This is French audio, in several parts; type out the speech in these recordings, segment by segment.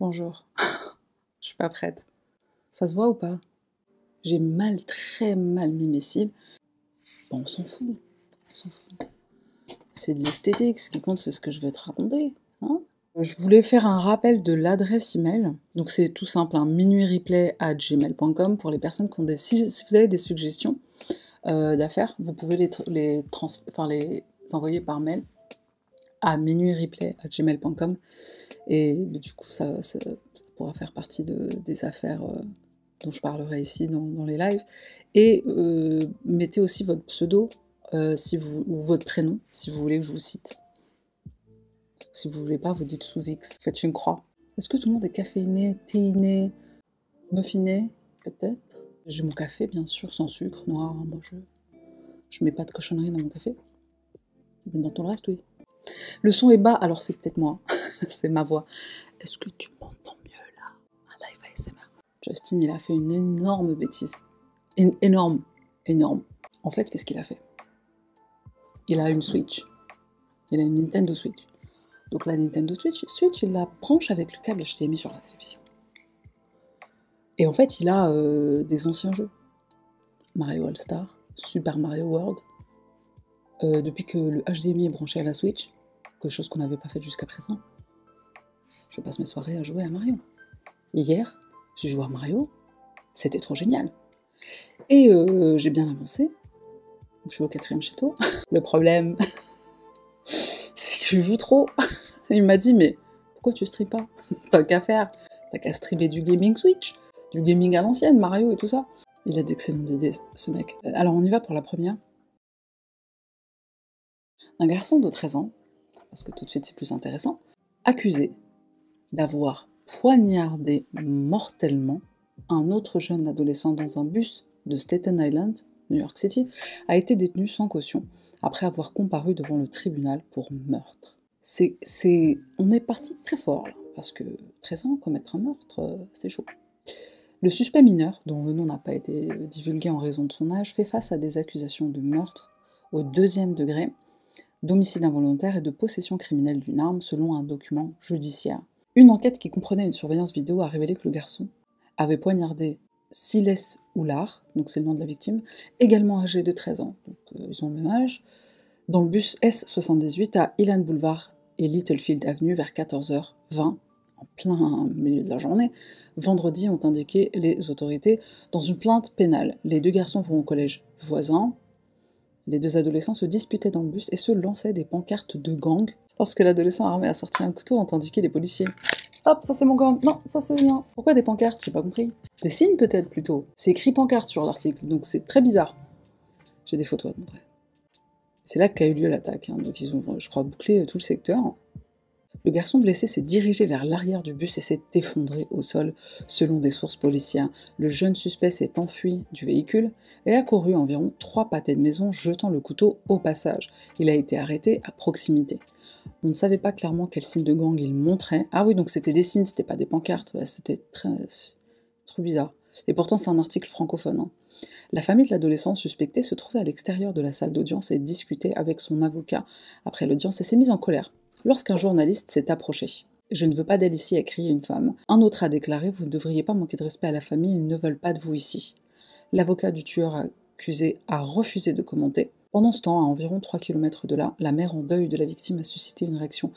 Bonjour. Je suis pas prête. Ça se voit ou pas J'ai mal, très mal mis mes cils. Bon, on s'en fout. C'est de l'esthétique. Ce qui compte, c'est ce que je vais te raconter. Hein? je voulais faire un rappel de l'adresse email. Donc c'est tout simple, un hein. replay à gmail.com pour les personnes qui ont des... Si, vous avez des suggestions euh, d'affaires, vous pouvez les, les, enfin, les envoyer par mail à gmail.com Et du coup, ça, pourra faire partie des affaires euh, dont je parlerai ici dans, les lives. Et euh, mettez aussi votre pseudo euh, si vous, ou votre prénom si vous voulez que je vous cite. Si vous voulez pas, vous dites sous X. Faites une croix. Est-ce que tout le monde est caféiné, théiné, muffiné Peut-être. J'ai mon café, bien sûr, sans sucre, noir. Hein, moi, je, je mets pas de cochonnerie dans mon café. dans tout le reste, oui. Le son est bas, alors c'est peut-être moi, c'est ma voix. Est-ce que tu m'entends mieux là Un live ASMR. Justin, il a fait une énorme bêtise. Une énorme, énorme. En fait, qu'est-ce qu'il a fait Il a une Switch. Il a une Nintendo Switch. Donc la Nintendo Switch, Switch, il la branche avec le câble HDMI sur la télévision. Et en fait, il a euh, des anciens jeux. Mario All-Star, Super Mario World. Euh, depuis que le HDMI est branché à la Switch, quelque chose qu'on n'avait pas fait jusqu'à présent. Je passe mes soirées à jouer à Mario. Hier, j'ai joué à Mario, c'était trop génial. Et euh, j'ai bien avancé. Je suis au quatrième château. Le problème, c'est que je joue trop. Il m'a dit, mais pourquoi tu stream pas T'as qu'à faire. T'as qu'à streamer du gaming Switch, du gaming à l'ancienne, Mario et tout ça. Il a d'excellentes idées, ce mec. Euh, alors on y va pour la première. Un garçon de 13 ans parce que tout de suite c'est plus intéressant, accusé d'avoir poignardé mortellement un autre jeune adolescent dans un bus de Staten Island, New York City, a été détenu sans caution après avoir comparu devant le tribunal pour meurtre. C'est, on est parti très fort parce que 13 ans, commettre un meurtre, euh, c'est chaud. Le suspect mineur, dont le nom n'a pas été divulgué en raison de son âge, fait face à des accusations de meurtre au deuxième degré d'homicide involontaire et de possession criminelle d'une arme selon un document judiciaire. Une enquête qui comprenait une surveillance vidéo a révélé que le garçon avait poignardé Silès Oulard, donc c'est le nom de la victime, également âgé de 13 ans, donc euh, ils ont le même âge, dans le bus S78 à Ilan Boulevard et Littlefield Avenue vers 14h20, en plein milieu de la journée, vendredi ont indiqué les autorités dans une plainte pénale. Les deux garçons vont au collège voisin, les deux adolescents se disputaient dans le bus et se lançaient des pancartes de gang lorsque l'adolescent armé a sorti un couteau ont indiqué les policiers. Hop, ça c'est mon gang, non, ça c'est bien. Pourquoi des pancartes J'ai pas compris. Des signes peut-être plutôt. C'est écrit pancarte sur l'article, donc c'est très bizarre. J'ai des photos à te montrer. C'est là qu'a eu lieu l'attaque, hein. donc ils ont, je crois, bouclé euh, tout le secteur. Le garçon blessé s'est dirigé vers l'arrière du bus et s'est effondré au sol. Selon des sources policières, le jeune suspect s'est enfui du véhicule et a couru environ trois pâtés de maison, jetant le couteau au passage. Il a été arrêté à proximité. On ne savait pas clairement quel signe de gang il montrait. Ah oui, donc c'était des signes, c'était pas des pancartes. Bah, c'était très, trop bizarre. Et pourtant, c'est un article francophone. Hein. La famille de l'adolescent suspecté se trouvait à l'extérieur de la salle d'audience et discutait avec son avocat après l'audience et s'est mise en colère lorsqu'un journaliste s'est approché. Je ne veux pas d'elle ici, a crié une femme. Un autre a déclaré Vous ne devriez pas manquer de respect à la famille, ils ne veulent pas de vous ici. L'avocat du tueur accusé a refusé de commenter. Pendant ce temps, à environ 3 km de là, la mère en deuil de la victime a suscité une réaction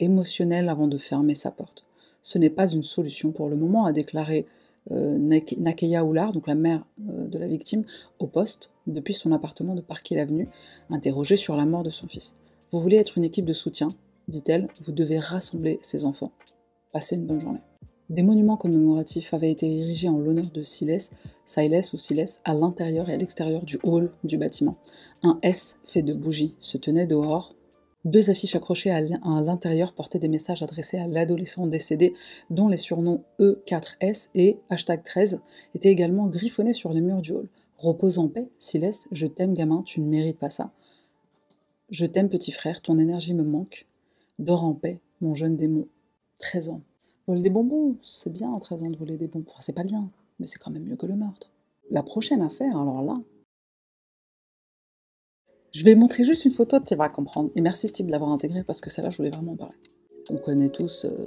émotionnelle avant de fermer sa porte. Ce n'est pas une solution pour le moment, a déclaré euh, Nakaya Nakeya donc la mère euh, de la victime, au poste depuis son appartement de Parquet l'Avenue, interrogée sur la mort de son fils. Vous voulez être une équipe de soutien dit-elle, vous devez rassembler ces enfants. Passez une bonne journée. Des monuments commémoratifs avaient été érigés en l'honneur de Silas, Silas ou Silas, à l'intérieur et à l'extérieur du hall du bâtiment. Un S fait de bougies se tenait dehors. Deux affiches accrochées à l'intérieur portaient des messages adressés à l'adolescent décédé, dont les surnoms E4S et hashtag 13 étaient également griffonnés sur les murs du hall. Repose en paix, Silas. je t'aime gamin, tu ne mérites pas ça. Je t'aime petit frère, ton énergie me manque, Dors en paix, mon jeune démon. 13 ans. Voler des bonbons, c'est bien à 13 ans de voler des bonbons. c'est pas bien, mais c'est quand même mieux que le meurtre. La prochaine affaire, alors là. Je vais montrer juste une photo, tu vas comprendre. Et merci Steve de l'avoir intégrée parce que celle-là, je voulais vraiment en parler. On connaît tous. Euh,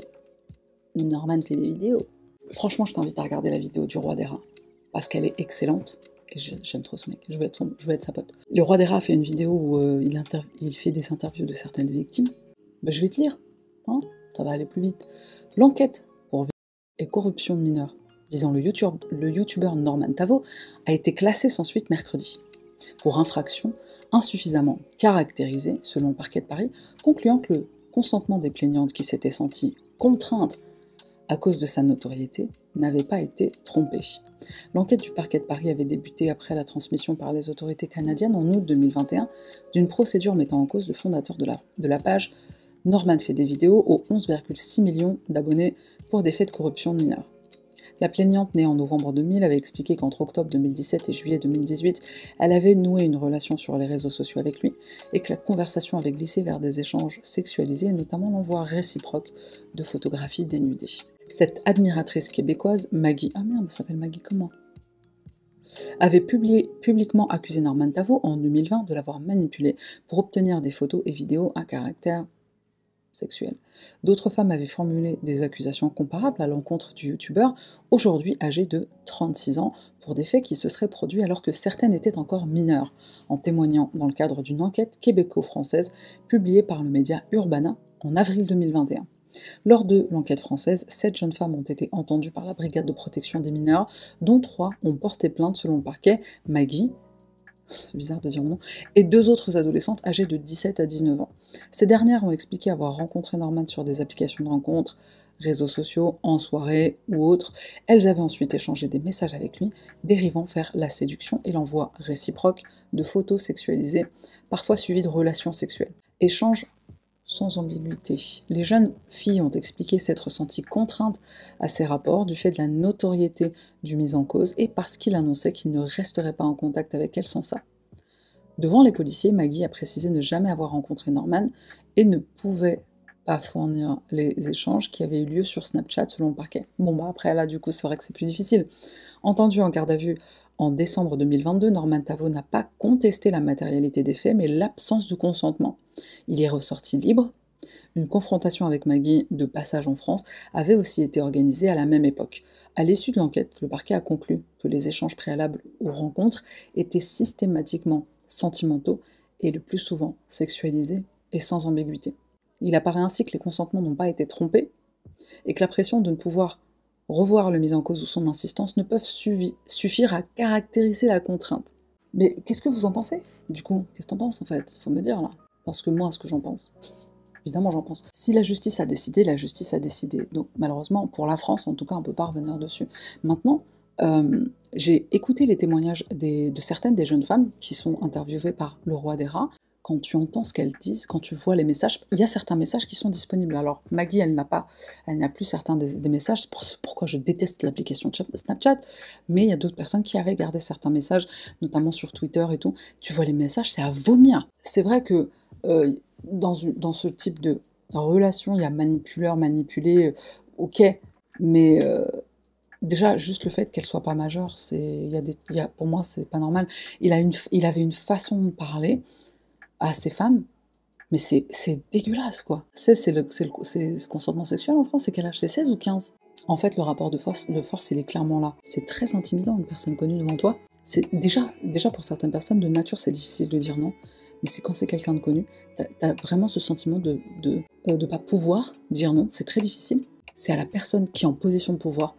Norman fait des vidéos. Franchement, je t'invite à regarder la vidéo du roi des rats parce qu'elle est excellente et j'aime trop ce mec, je veux, être je veux sa pote. Le roi des rats fait une vidéo où euh, il, fait des interviews de certaines victimes bah, je vais te lire, hein, ça va aller plus vite. L'enquête pour viol et corruption de mineurs visant le, youtubeur Norman Tavo a été classée sans suite mercredi pour infraction insuffisamment caractérisée selon le parquet de Paris, concluant que le consentement des plaignantes qui s'étaient senties contraintes à cause de sa notoriété n'avait pas été trompé. L'enquête du parquet de Paris avait débuté après la transmission par les autorités canadiennes en août 2021 d'une procédure mettant en cause le fondateur de la page Norman fait des vidéos aux 11,6 millions d'abonnés pour des faits de corruption mineure. La plaignante, née en novembre 2000, avait expliqué qu'entre octobre 2017 et juillet 2018, elle avait noué une relation sur les réseaux sociaux avec lui et que la conversation avait glissé vers des échanges sexualisés notamment l'envoi réciproque de photographies dénudées. Cette admiratrice québécoise, Maggie, ah merde, elle s'appelle Maggie comment avait publié, publiquement accusé Norman Tavo en 2020 de l'avoir manipulé pour obtenir des photos et vidéos à caractère sexuelle. D'autres femmes avaient formulé des accusations comparables à l'encontre du youtubeur, aujourd'hui âgé de 36 ans, pour des faits qui se seraient produits alors que certaines étaient encore mineures, en témoignant dans le cadre d'une enquête québéco-française publiée par le média Urbana en avril 2021. Lors de l'enquête française, sept jeunes femmes ont été entendues par la brigade de protection des mineurs, dont trois ont porté plainte selon le parquet, Maggie, c'est bizarre de dire mon nom, et deux autres adolescentes âgées de 17 à 19 ans. Ces dernières ont expliqué avoir rencontré Norman sur des applications de rencontres, réseaux sociaux, en soirée ou autres. Elles avaient ensuite échangé des messages avec lui, dérivant vers la séduction et l'envoi réciproque de photos sexualisées, parfois suivies de relations sexuelles. Échange sans ambiguïté. Les jeunes filles ont expliqué s'être senties contraintes à ces rapports du fait de la notoriété du mis en cause et parce qu'il annonçait qu'il ne resterait pas en contact avec elles sans ça. Devant les policiers, Maggie a précisé ne jamais avoir rencontré Norman et ne pouvait pas fournir les échanges qui avaient eu lieu sur Snapchat selon le parquet. Bon bah après là du coup c'est vrai que c'est plus difficile. Entendu en garde à vue en décembre 2022, Norman Tavo n'a pas contesté la matérialité des faits, mais l'absence de consentement. Il est ressorti libre. Une confrontation avec Maggie de passage en France avait aussi été organisée à la même époque. À l'issue de l'enquête, le parquet a conclu que les échanges préalables aux rencontres étaient systématiquement sentimentaux et le plus souvent sexualisés et sans ambiguïté. Il apparaît ainsi que les consentements n'ont pas été trompés et que la pression de ne pouvoir revoir le mise en cause ou son insistance ne peuvent suffire à caractériser la contrainte. Mais qu'est-ce que vous en pensez Du coup, qu'est-ce que t'en penses en fait Faut me dire là. Parce que moi, ce que j'en pense. Évidemment, j'en pense. Si la justice a décidé, la justice a décidé. Donc malheureusement, pour la France, en tout cas, on ne peut pas revenir dessus. Maintenant, euh, j'ai écouté les témoignages de certaines des jeunes femmes qui sont interviewées par le roi des rats, quand tu entends ce qu'elles disent, quand tu vois les messages, il y a certains messages qui sont disponibles. Alors Maggie, elle n'a pas, elle n'a plus certains des, messages. C'est pour, pourquoi je déteste l'application Snapchat. Mais il y a d'autres personnes qui avaient gardé certains messages, notamment sur Twitter et tout. Tu vois les messages, c'est à vomir. C'est vrai que euh, dans, dans ce type de relation, il y a manipuleur, manipulé. Euh, ok, mais euh, déjà juste le fait qu'elle soit pas majeure, c'est, il y a des, pour moi c'est pas normal. Il a une, il avait une façon de parler à ces femmes. Mais c'est dégueulasse, quoi. C'est ce consentement sexuel en France, c'est quel âge C'est 16 ou 15 En fait, le rapport de force, de force, il est clairement là. C'est très intimidant, une personne connue devant toi. C'est déjà, déjà pour certaines personnes, de nature, c'est difficile de dire non. Mais c'est quand c'est quelqu'un de connu, t'as as vraiment ce sentiment de ne euh, de, pas pouvoir dire non. C'est très difficile. C'est à la personne qui est en position de pouvoir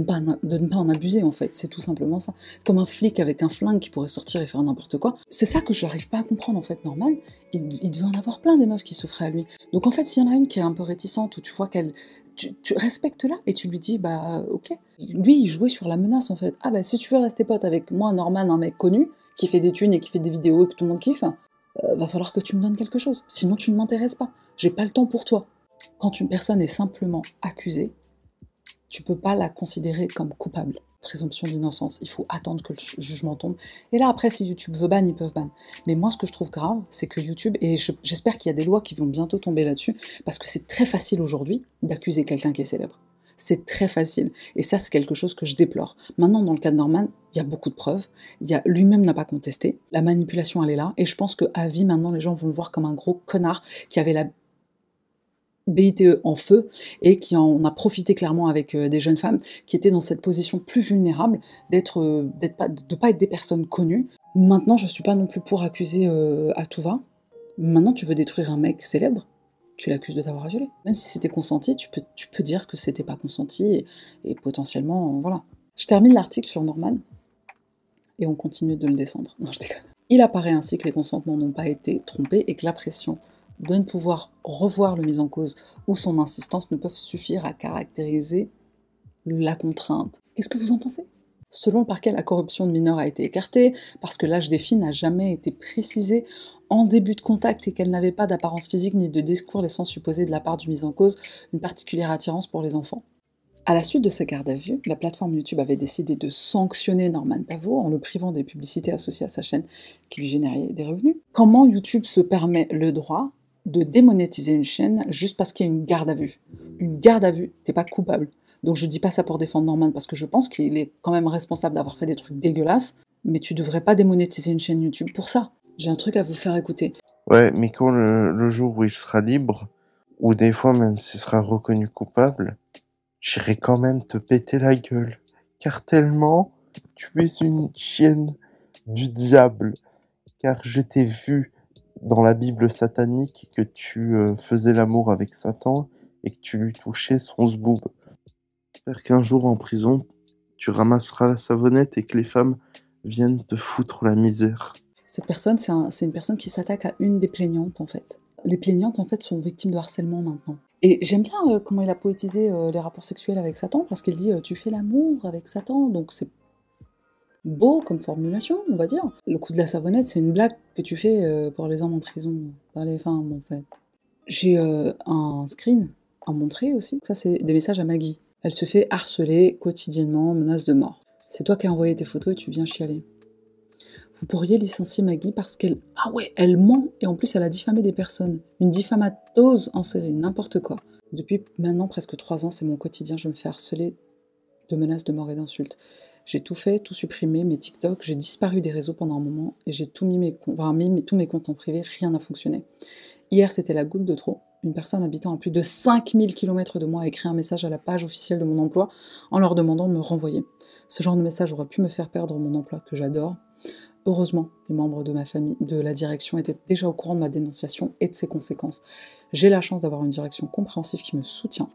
de ne, pas, en abuser en fait, c'est tout simplement ça. Comme un flic avec un flingue qui pourrait sortir et faire n'importe quoi. C'est ça que je n'arrive pas à comprendre en fait, Norman. Il, il, devait en avoir plein des meufs qui souffraient à lui. Donc en fait, s'il y en a une qui est un peu réticente ou tu vois qu'elle. Tu, respectes là et tu lui dis, bah ok. Lui, il jouait sur la menace en fait. Ah bah si tu veux rester pote avec moi, Norman, un mec connu, qui fait des tunes et qui fait des vidéos et que tout le monde kiffe, euh, va falloir que tu me donnes quelque chose. Sinon, tu ne m'intéresses pas. J'ai pas le temps pour toi. Quand une personne est simplement accusée, tu peux pas la considérer comme coupable. Présomption d'innocence, il faut attendre que le jugement tombe. Et là, après, si YouTube veut ban, ils peuvent ban. Mais moi, ce que je trouve grave, c'est que YouTube, et j'espère qu'il y a des lois qui vont bientôt tomber là-dessus, parce que c'est très facile aujourd'hui d'accuser quelqu'un qui est célèbre. C'est très facile. Et ça, c'est quelque chose que je déplore. Maintenant, dans le cas de Norman, il y a beaucoup de preuves. Lui-même n'a pas contesté. La manipulation, elle est là. Et je pense qu'à vie, maintenant, les gens vont le voir comme un gros connard qui avait la BITE en feu et qui en a profité clairement avec euh, des jeunes femmes qui étaient dans cette position plus vulnérable d'être, euh, pas, de pas être des personnes connues. Maintenant, je ne suis pas non plus pour accuser à euh, tout va. Maintenant, tu veux détruire un mec célèbre, tu l'accuses de t'avoir violé. Même si c'était consenti, tu peux, dire que c'était pas consenti et, potentiellement, voilà. Je termine l'article sur Norman et on continue de le descendre. Non, je déconne. Il apparaît ainsi que les consentements n'ont pas été trompés et que la pression de ne pouvoir revoir le mis en cause ou son insistance ne peuvent suffire à caractériser la contrainte. Qu'est-ce que vous en pensez Selon le parquet, la corruption de mineurs a été écartée parce que l'âge des filles n'a jamais été précisé en début de contact et qu'elle n'avait pas d'apparence physique ni de discours laissant supposer de la part du mis en cause une particulière attirance pour les enfants. À la suite de sa garde à vue, la plateforme YouTube avait décidé de sanctionner Norman Tavo en le privant des publicités associées à sa chaîne qui lui généraient des revenus. Comment YouTube se permet le droit de démonétiser une chaîne juste parce qu'il y a une garde à vue. Une garde à vue, t'es pas coupable. Donc je dis pas ça pour défendre Norman parce que je pense qu'il est quand même responsable d'avoir fait des trucs dégueulasses, mais tu devrais pas démonétiser une chaîne YouTube pour ça. J'ai un truc à vous faire écouter. Ouais, mais quand le, jour où il sera libre, ou des fois même s'il sera reconnu coupable, j'irai quand même te péter la gueule. Car tellement, tu es une chienne du diable. Car je t'ai vu dans la Bible satanique que tu euh, faisais l'amour avec Satan et que tu lui touchais son zboob. J'espère qu'un jour en prison, tu ramasseras la savonnette et que les femmes viennent te foutre la misère. Cette personne, c'est une personne qui s'attaque à une des plaignantes en fait. Les plaignantes en fait sont victimes de harcèlement maintenant. Et j'aime bien euh, comment il a poétisé euh, les rapports sexuels avec Satan parce qu'il dit tu fais l'amour avec Satan, donc c'est beau comme formulation, on va dire. Le coup de la savonnette, c'est une blague que tu fais euh, pour les hommes en prison, par les femmes en fait. J'ai euh, un screen à montrer aussi. Ça, c'est des messages à Maggie. Elle se fait harceler quotidiennement, menace de mort. C'est toi qui as envoyé tes photos et tu viens chialer. Vous pourriez licencier Maggie parce qu'elle. Ah ouais, elle ment et en plus elle a diffamé des personnes. Une diffamatose en série, n'importe quoi. Depuis maintenant presque trois ans, c'est mon quotidien, je me fais harceler de menaces de mort et d'insultes. J'ai tout fait, tout supprimé, mes TikTok, j'ai disparu des réseaux pendant un moment et j'ai tout mis mes, tous mes comptes en privé, rien n'a fonctionné. Hier, c'était la goutte de trop. Une personne habitant à plus de 5000 km de moi a écrit un message à la page officielle de mon emploi en leur demandant de me renvoyer. Ce genre de message aurait pu me faire perdre mon emploi que j'adore. Heureusement, les membres de la direction étaient déjà au courant de ma dénonciation et de ses conséquences. J'ai la chance d'avoir une direction compréhensive qui me soutient.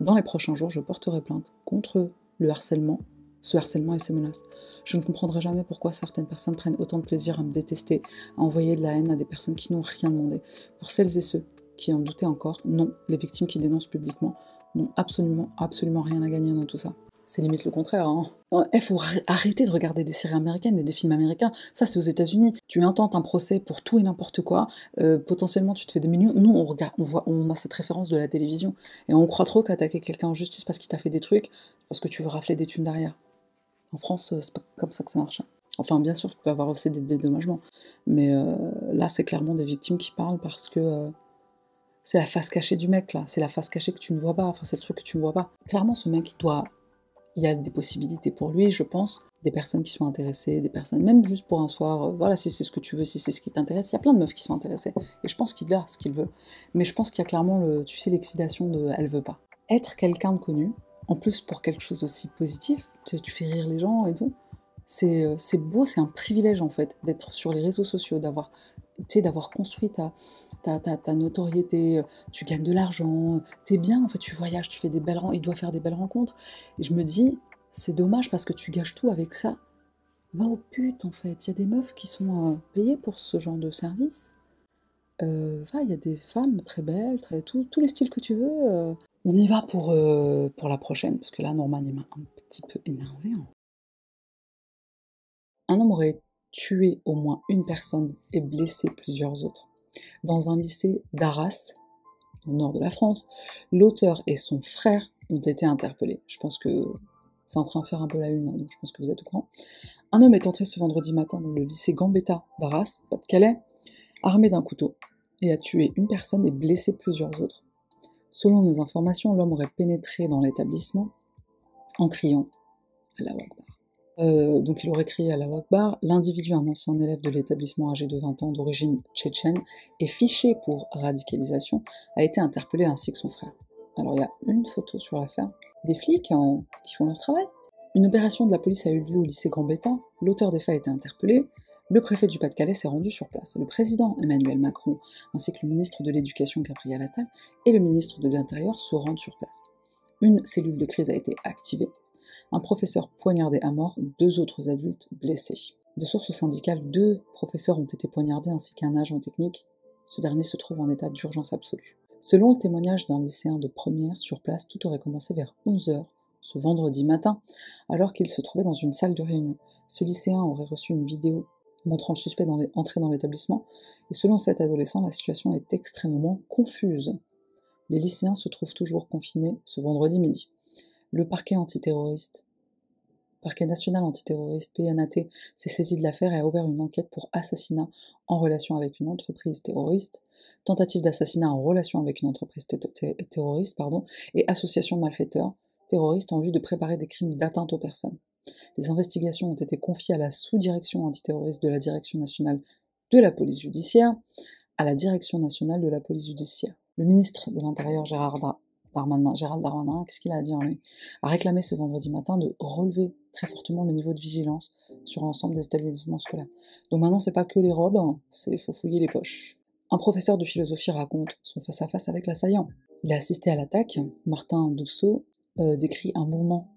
Dans les prochains jours, je porterai plainte contre le harcèlement ce harcèlement et ces menaces. Je ne comprendrai jamais pourquoi certaines personnes prennent autant de plaisir à me détester, à envoyer de la haine à des personnes qui n'ont rien demandé. Pour celles et ceux qui en doutaient encore, non, les victimes qui dénoncent publiquement n'ont absolument, absolument rien à gagner dans tout ça. C'est limite le contraire. Il hein. eh, faut arrêter de regarder des séries américaines et des films américains. Ça, c'est aux États-Unis. Tu intentes un procès pour tout et n'importe quoi. Euh, potentiellement, tu te fais des millions. Nous, on regarde, on voit, on a cette référence de la télévision et on croit trop qu'attaquer quelqu'un en justice parce qu'il t'a fait des trucs, parce que tu veux rafler des thunes derrière. En France, euh, c'est pas comme ça que ça marche. Hein. Enfin, bien sûr, tu peux avoir aussi des dédommagements, mais euh, là, c'est clairement des victimes qui parlent parce que euh, c'est la face cachée du mec, là. C'est la face cachée que tu ne vois pas. Enfin, c'est le truc que tu ne vois pas. Clairement, ce mec, il doit. Il y a des possibilités pour lui, je pense, des personnes qui sont intéressées, des personnes, même juste pour un soir, voilà, si c'est ce que tu veux, si c'est ce qui t'intéresse, il y a plein de meufs qui sont intéressées. Et je pense qu'il a ce qu'il veut. Mais je pense qu'il y a clairement, le, tu sais, l'excitation de elle veut pas. Être quelqu'un de connu, en plus, pour quelque chose aussi positif, tu, fais rire les gens et tout. Euh, c'est, beau, c'est un privilège en fait d'être sur les réseaux sociaux, d'avoir d'avoir construit ta, ta, ta, notoriété, euh, tu gagnes de l'argent, euh, t'es bien, en fait, tu voyages, tu fais des belles il doit faire des belles rencontres. Et je me dis, c'est dommage parce que tu gâches tout avec ça. Va au pute, en fait. Il y a des meufs qui sont payées pour ce genre de service. il y a des femmes très belles, très, tout, tous les styles que tu veux. On y va pour, euh, pour la prochaine, parce que là, Norman m'a un petit peu énervé. Hein. Un homme aurait tué au moins une personne et blessé plusieurs autres. Dans un lycée d'Arras, au nord de la France, l'auteur et son frère ont été interpellés. Je pense que c'est en train de faire un peu la une, hein, donc je pense que vous êtes au courant. Un homme est entré ce vendredi matin dans le lycée Gambetta d'Arras, Pas-de-Calais, armé d'un couteau, et a tué une personne et blessé plusieurs autres. Selon nos informations, l'homme aurait pénétré dans l'établissement en criant à la Euh, donc il aurait crié à la Wakbar. L'individu, un ancien élève de l'établissement âgé de 20 ans d'origine tchétchène et fiché pour radicalisation, a été interpellé ainsi que son frère. Alors il y a une photo sur l'affaire. Des flics hein, qui font leur travail. Une opération de la police a eu lieu au lycée Gambetta. L'auteur des faits a été interpellé. Le préfet du Pas-de-Calais s'est rendu sur place. Le président Emmanuel Macron, ainsi que le ministre de l'Éducation Gabriel Attal et le ministre de l'Intérieur se rendent sur place. Une cellule de crise a été activée. Un professeur poignardé à mort, deux autres adultes blessés. De sources syndicales, deux professeurs ont été poignardés ainsi qu'un agent technique. Ce dernier se trouve en état d'urgence absolue. Selon le témoignage d'un lycéen de première sur place, tout aurait commencé vers 11h ce vendredi matin, alors qu'il se trouvait dans une salle de réunion. Ce lycéen aurait reçu une vidéo montrant le suspect dans entrer dans l'établissement, et selon cet adolescent, la situation est extrêmement confuse. Les lycéens se trouvent toujours confinés ce vendredi midi. Le parquet antiterroriste, parquet national antiterroriste PNAT, s'est saisi de l'affaire et a ouvert une enquête pour assassinat en relation avec une entreprise terroriste, tentative d'assassinat en relation avec une entreprise terroriste pardon, et association de malfaiteurs terroristes en vue de préparer des crimes d'atteinte aux personnes. Les investigations ont été confiées à la sous-direction antiterroriste de la Direction nationale de la police judiciaire, à la Direction nationale de la police judiciaire. Le ministre de l'Intérieur Gérald Darmanin, qu'est-ce qu'il a dit? a réclamé ce vendredi matin de relever très fortement le niveau de vigilance sur l'ensemble des établissements scolaires. Donc maintenant, c'est pas que les robes, hein, c'est faut fouiller les poches. Un professeur de philosophie raconte son face-à-face avec l'assaillant. Il a assisté à l'attaque. Martin Dousseau euh, décrit un mouvement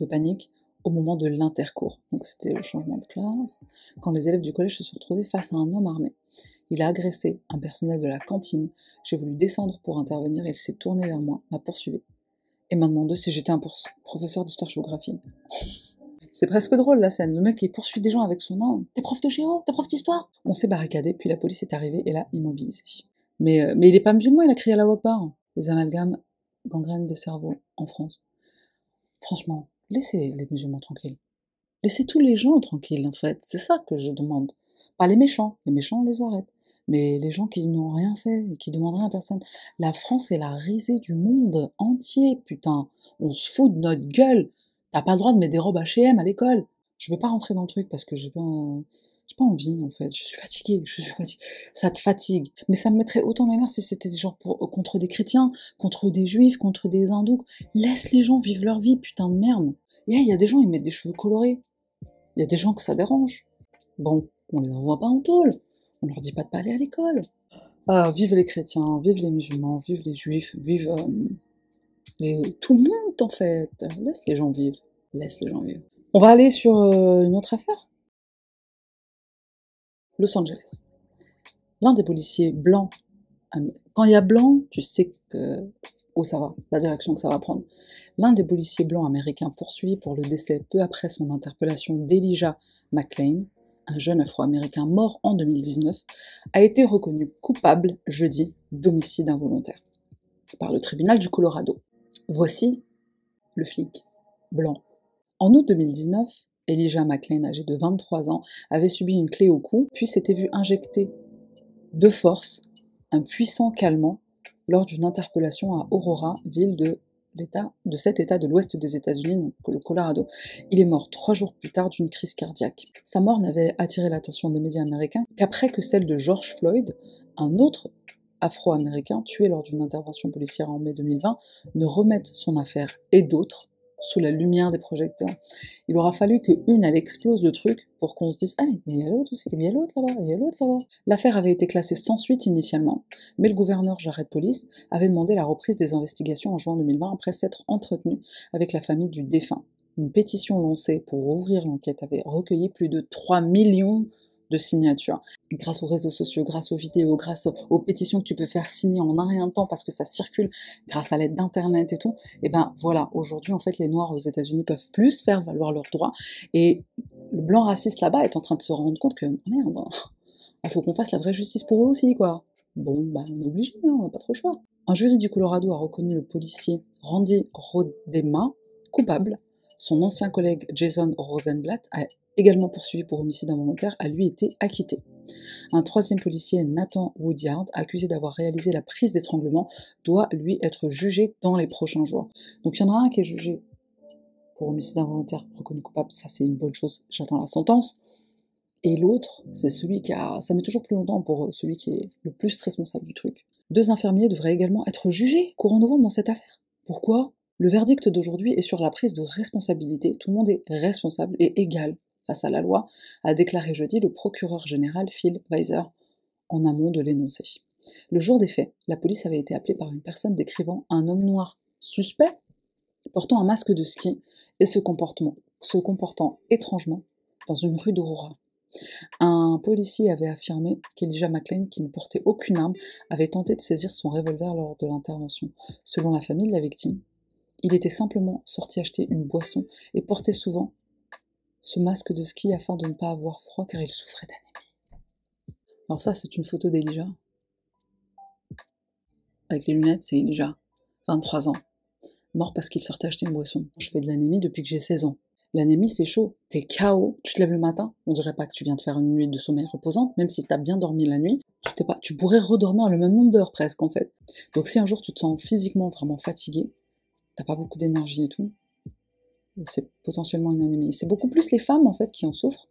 de panique au moment de l'intercours. Donc c'était le changement de classe, quand les élèves du collège se sont retrouvés face à un homme armé. Il a agressé un personnel de la cantine. J'ai voulu descendre pour intervenir il s'est tourné vers moi, m'a poursuivi. Et m'a demandé si j'étais un professeur d'histoire-géographie. C'est presque drôle la scène. Le mec il poursuit des gens avec son nom. T'es prof de géo T'es prof d'histoire On s'est barricadé, puis la police est arrivée et l'a immobilisé. Mais, euh, mais il est pas musulman, il a crié à la Wakbar. Les amalgames gangrènes des cerveaux en France. Franchement, Laissez les musulmans tranquilles. Laissez tous les gens tranquilles, en fait. C'est ça que je demande. Pas les méchants. Les méchants, on les arrête. Mais les gens qui n'ont rien fait et qui demandent rien à personne. La France est la risée du monde entier, putain. On se fout de notre gueule. T'as pas le droit de mettre des robes H&M à l'école. Je veux pas rentrer dans le truc parce que j'ai pas pas envie, en fait. Je suis fatiguée, je suis fatiguée. Ça te fatigue. Mais ça me mettrait autant d'énergie si c'était genre pour, contre des chrétiens, contre des juifs, contre des hindous. Laisse les gens vivre leur vie, putain de merde. Et il y a des gens, ils mettent des cheveux colorés. Il y a des gens que ça dérange. Bon, on les envoie pas en tôle. On leur dit pas de pas aller à l'école. Ah, vive les chrétiens, vive les musulmans, vive les juifs, vive euh, tout le monde en fait. Laisse les gens vivre. Laisse les gens vivre. On va aller sur euh, une autre affaire. Los Angeles. L'un des policiers blancs, euh, quand il y a blanc, tu sais que où ça va, la direction que ça va prendre. L'un des policiers blancs américains poursuivi pour le décès peu après son interpellation d'Elijah McLean, un jeune afro-américain mort en 2019, a été reconnu coupable jeudi d'homicide involontaire par le tribunal du Colorado. Voici le flic blanc. En août 2019, Elijah McLean, âgé de 23 ans, avait subi une clé au cou, puis s'était vu injecter de force un puissant calmant lors d'une interpellation à Aurora, ville de de cet état de l'ouest des États-Unis, donc le Colorado. Il est mort trois jours plus tard d'une crise cardiaque. Sa mort n'avait attiré l'attention des médias américains qu'après que celle de George Floyd, un autre afro-américain tué lors d'une intervention policière en mai 2020, ne remette son affaire et d'autres sous la lumière des projecteurs. Il aura fallu qu'une, une, elle explose le truc pour qu'on se dise Ah, mais il y a l'autre aussi, il y a l'autre là-bas, il y a l'autre là-bas. L'affaire avait été classée sans suite initialement, mais le gouverneur Jared Police avait demandé la reprise des investigations en juin 2020 après s'être entretenu avec la famille du défunt. Une pétition lancée pour ouvrir l'enquête avait recueilli plus de 3 millions de signatures. Grâce aux réseaux sociaux, grâce aux vidéos, grâce aux pétitions que tu peux faire signer en un rien de temps parce que ça circule grâce à l'aide d'Internet et tout, et eh ben voilà, aujourd'hui en fait les Noirs aux États-Unis peuvent plus faire valoir leurs droits et le blanc raciste là-bas est en train de se rendre compte que oh merde, il faut qu'on fasse la vraie justice pour eux aussi quoi. Bon, bah ben, on est obligé, hein, on n'a pas trop le choix. Un jury du Colorado a reconnu le policier Randy Rodema coupable son ancien collègue Jason Rosenblatt a également poursuivi pour homicide involontaire, a lui été acquitté. Un troisième policier, Nathan Woodyard, accusé d'avoir réalisé la prise d'étranglement, doit lui être jugé dans les prochains jours. Donc il y en a un qui est jugé pour homicide involontaire reconnu coupable, ça c'est une bonne chose, j'attends la sentence. Et l'autre, c'est celui qui a. Ça met toujours plus longtemps pour euh, celui qui est le plus responsable du truc. Deux infirmiers devraient également être jugés courant novembre dans cette affaire. Pourquoi Le verdict d'aujourd'hui est sur la prise de responsabilité. Tout le monde est responsable et égal face à la loi, a déclaré jeudi le procureur général Phil Weiser en amont de l'énoncé. Le jour des faits, la police avait été appelée par une personne décrivant un homme noir suspect portant un masque de ski et se comportant, étrangement dans une rue d'Aurora. Un policier avait affirmé qu'Elijah McLean, qui ne portait aucune arme, avait tenté de saisir son revolver lors de l'intervention. Selon la famille de la victime, il était simplement sorti acheter une boisson et portait souvent ce masque de ski afin de ne pas avoir froid car il souffrait d'anémie. Alors ça, c'est une photo d'Elijah. Avec les lunettes, c'est Elijah, 23 ans, mort parce qu'il sortait acheter une boisson. Je fais de l'anémie depuis que j'ai 16 ans. L'anémie, c'est chaud. T'es KO, tu te lèves le matin, on dirait pas que tu viens de faire une nuit de sommeil reposante, même si t'as bien dormi la nuit, tu, t'es pas... tu pourrais redormir le même nombre d'heures presque en fait. Donc si un jour tu te sens physiquement vraiment fatigué, t'as pas beaucoup d'énergie et tout, c'est potentiellement une anémie. C'est beaucoup plus les femmes en fait qui en souffrent,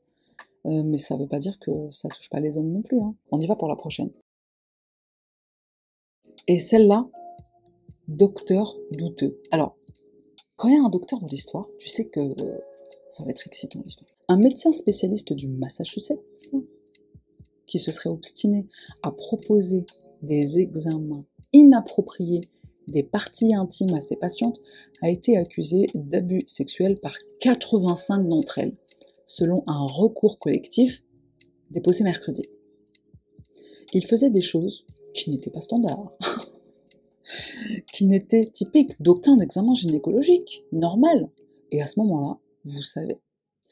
euh, mais ça ne veut pas dire que ça touche pas les hommes non plus. Hein. On y va pour la prochaine. Et celle-là, docteur douteux. Alors, quand il y a un docteur dans l'histoire, tu sais que euh, ça va être excitant l'histoire. Un médecin spécialiste du Massachusetts qui se serait obstiné à proposer des examens inappropriés des parties intimes à ses patientes a été accusée d'abus sexuels par 85 d'entre elles, selon un recours collectif déposé mercredi. Il faisait des choses qui n'étaient pas standards, qui n'étaient typiques d'aucun examen gynécologique normal. Et à ce moment-là, vous savez,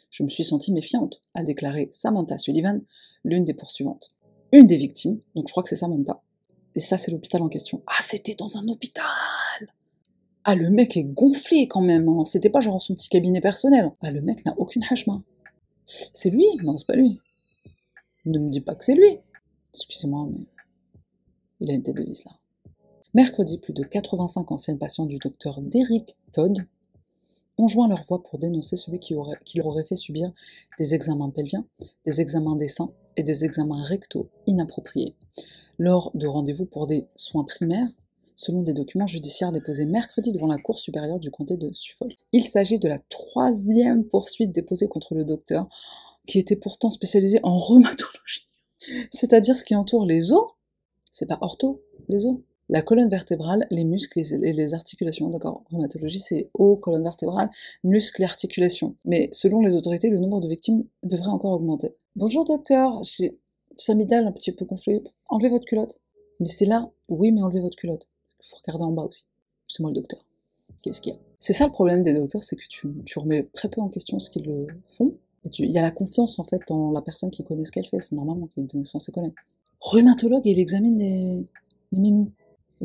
je me suis sentie méfiante, a déclaré Samantha Sullivan, l'une des poursuivantes. Une des victimes, donc je crois que c'est Samantha, et ça, c'est l'hôpital en question. Ah, c'était dans un hôpital Ah, le mec est gonflé quand même. Hein. C'était pas genre son petit cabinet personnel. Ah, le mec n'a aucune hachma. C'est lui Non, c'est pas lui. Ne me dis pas que c'est lui. Excusez-moi, mais il a une tête de vis là. Mercredi, plus de 85 anciennes patients du docteur Derek Todd ont joint leur voix pour dénoncer celui qui, leur aurait fait subir des examens pelviens, des examens des seins et des examens rectaux inappropriés. Lors de rendez-vous pour des soins primaires, selon des documents judiciaires déposés mercredi devant la Cour supérieure du comté de Suffolk. Il s'agit de la troisième poursuite déposée contre le docteur, qui était pourtant spécialisé en rhumatologie, c'est-à-dire ce qui entoure les os. C'est pas ortho, les os la colonne vertébrale, les muscles et les articulations. D'accord, rhumatologie, c'est haut, colonne vertébrale, muscles et articulations. Mais selon les autorités, le nombre de victimes devrait encore augmenter. Bonjour docteur, j'ai Samidal, un petit peu gonflé. Enlevez votre culotte. Mais c'est là, oui, mais enlevez votre culotte. Parce qu'il faut regarder en bas aussi. C'est moi le docteur. Qu'est-ce qu'il y a C'est ça le problème des docteurs, c'est que tu, remets très peu en question ce qu'ils euh, font. Il y a la confiance en fait dans la personne qui connaît ce qu'elle fait, c'est normalement qu'il est censé connaître. Rhumatologue, il examine les, les minous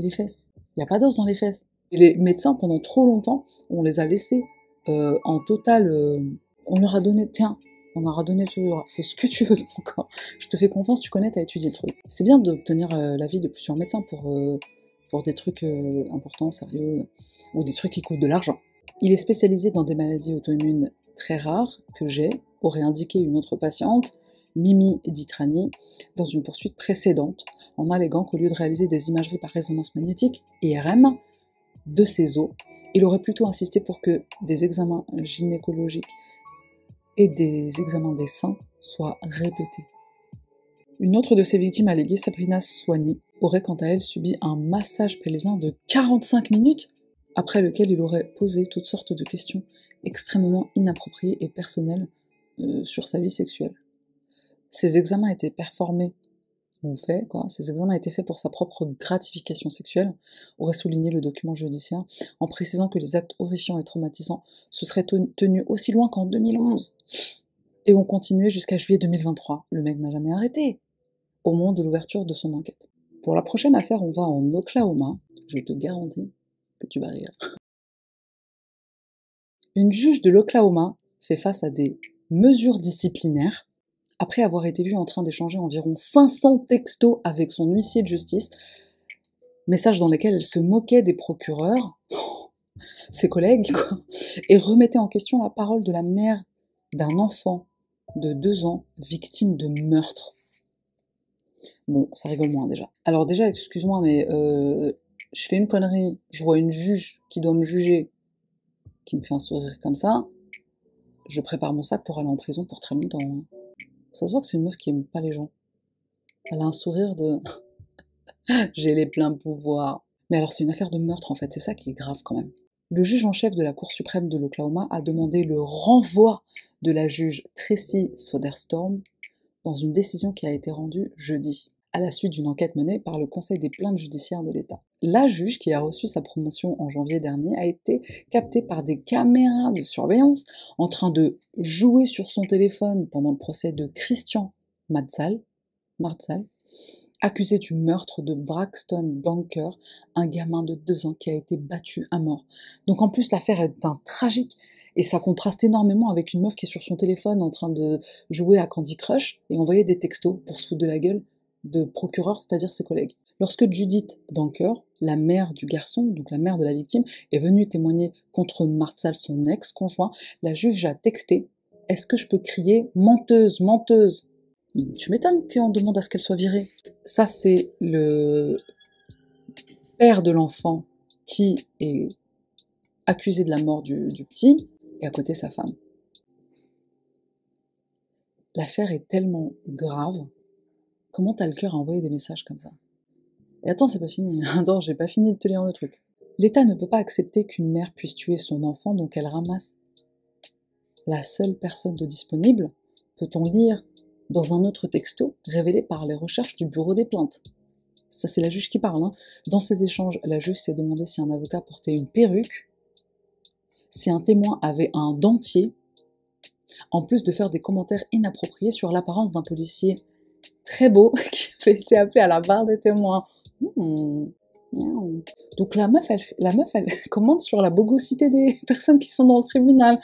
les fesses, il n'y a pas d'os dans les fesses. les médecins, pendant trop longtemps, on les a laissés euh, en total. Euh, on leur a donné, tiens, on leur a donné, tu fais ce que tu veux encore. Je te fais confiance, tu connais, as étudié le truc. C'est bien d'obtenir euh, l'avis de plusieurs médecins pour, pour des trucs importants, sérieux, ou des trucs qui coûtent de l'argent. Il est spécialisé dans des maladies auto-immunes très rares que j'ai, aurait indiqué une autre patiente Mimi Ditrani dans une poursuite précédente en alléguant qu'au lieu de réaliser des imageries par résonance magnétique, IRM, de ses os, il aurait plutôt insisté pour que des examens gynécologiques et des examens des seins soient répétés. Une autre de ses victimes alléguée, Sabrina Swani, aurait quant à elle subi un massage pelvien de 45 minutes, après lequel il aurait posé toutes sortes de questions extrêmement inappropriées et personnelles euh, sur sa vie sexuelle ces examens étaient performés ou fait, quoi. Ces examens étaient faits pour sa propre gratification sexuelle, aurait souligné le document judiciaire, en précisant que les actes horrifiants et traumatisants se seraient tenus aussi loin qu'en 2011. Et ont continué jusqu'à juillet 2023. Le mec n'a jamais arrêté, au moment de l'ouverture de son enquête. Pour la prochaine affaire, on va en Oklahoma. Je te garantis que tu vas rire. Une juge de l'Oklahoma fait face à des mesures disciplinaires après avoir été vue en train d'échanger environ 500 textos avec son huissier de justice, message dans lesquels elle se moquait des procureurs, ses collègues, quoi, et remettait en question la parole de la mère d'un enfant de deux ans victime de meurtre. Bon, ça rigole moins déjà. Alors déjà, excuse-moi, mais euh, je fais une connerie, je vois une juge qui doit me juger, qui me fait un sourire comme ça, je prépare mon sac pour aller en prison pour très longtemps. Hein. Ça se voit que c'est une meuf qui aime pas les gens. Elle a un sourire de j'ai les pleins pouvoirs. Mais alors c'est une affaire de meurtre en fait, c'est ça qui est grave quand même. Le juge en chef de la Cour suprême de l'Oklahoma a demandé le renvoi de la juge Tracy Soderstorm dans une décision qui a été rendue jeudi à la suite d'une enquête menée par le Conseil des plaintes judiciaires de l'État. La juge qui a reçu sa promotion en janvier dernier a été captée par des caméras de surveillance en train de jouer sur son téléphone pendant le procès de Christian Matzal, accusé du meurtre de Braxton Banker, un gamin de deux ans qui a été battu à mort. Donc en plus, l'affaire est un tragique et ça contraste énormément avec une meuf qui est sur son téléphone en train de jouer à Candy Crush et envoyer des textos pour se foutre de la gueule de procureur, c'est-à-dire ses collègues. Lorsque Judith Danker, la mère du garçon, donc la mère de la victime, est venue témoigner contre Martzal, son ex-conjoint, la juge a texté Est-ce que je peux crier menteuse, menteuse Tu m'étonnes qu'on demande à ce qu'elle soit virée. Ça, c'est le père de l'enfant qui est accusé de la mort du petit et à côté sa femme. L'affaire est tellement grave Comment t'as le cœur à envoyer des messages comme ça Et attends, c'est pas fini. Attends, j'ai pas fini de te lire le truc. L'État ne peut pas accepter qu'une mère puisse tuer son enfant, donc elle ramasse la seule personne de disponible, peut-on lire dans un autre texto révélé par les recherches du Bureau des plaintes. Ça, c'est la juge qui parle. Hein. Dans ces échanges, la juge s'est demandé si un avocat portait une perruque, si un témoin avait un dentier, en plus de faire des commentaires inappropriés sur l'apparence d'un policier très beau qui avait été appelé à la barre des témoins. Hmm, Donc la meuf, elle, la meuf, elle commente sur la bogosité des personnes qui sont dans le tribunal.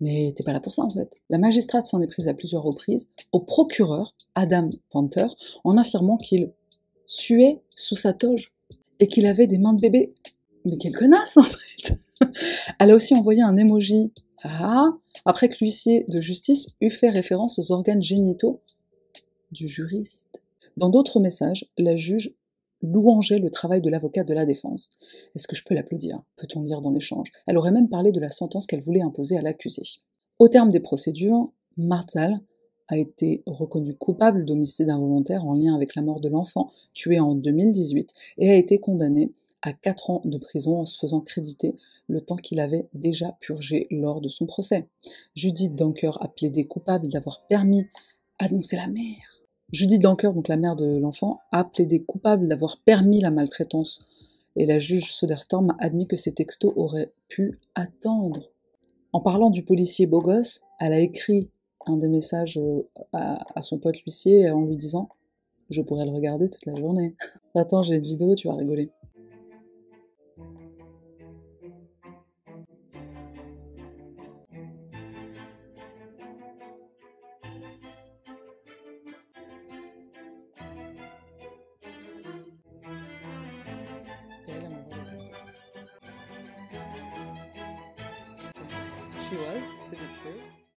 Mais t'es pas là pour ça en fait. La magistrate s'en est prise à plusieurs reprises au procureur Adam Panther en affirmant qu'il suait sous sa toge et qu'il avait des mains de bébé. Mais quelle connasse en fait Elle a aussi envoyé un emoji ah, après que l'huissier de justice eut fait référence aux organes génitaux juriste. Dans d'autres messages, la juge louangeait le travail de l'avocat de la défense. Est-ce que je peux l'applaudir peut-on lire dans l'échange. Elle aurait même parlé de la sentence qu'elle voulait imposer à l'accusé. Au terme des procédures, Marzal a été reconnu coupable d'homicide involontaire en lien avec la mort de l'enfant tué en 2018 et a été condamné à 4 ans de prison en se faisant créditer le temps qu'il avait déjà purgé lors de son procès. Judith Dunker a plaidé coupable d'avoir permis d'annoncer la mère Judith Danker, donc la mère de l'enfant, a plaidé coupable d'avoir permis la maltraitance et la juge Soderstorm a admis que ces textos auraient pu attendre. En parlant du policier beau elle a écrit un des messages euh, à, son pote l'huissier en lui disant Je pourrais le regarder toute la journée. Attends, j'ai une vidéo, tu vas rigoler.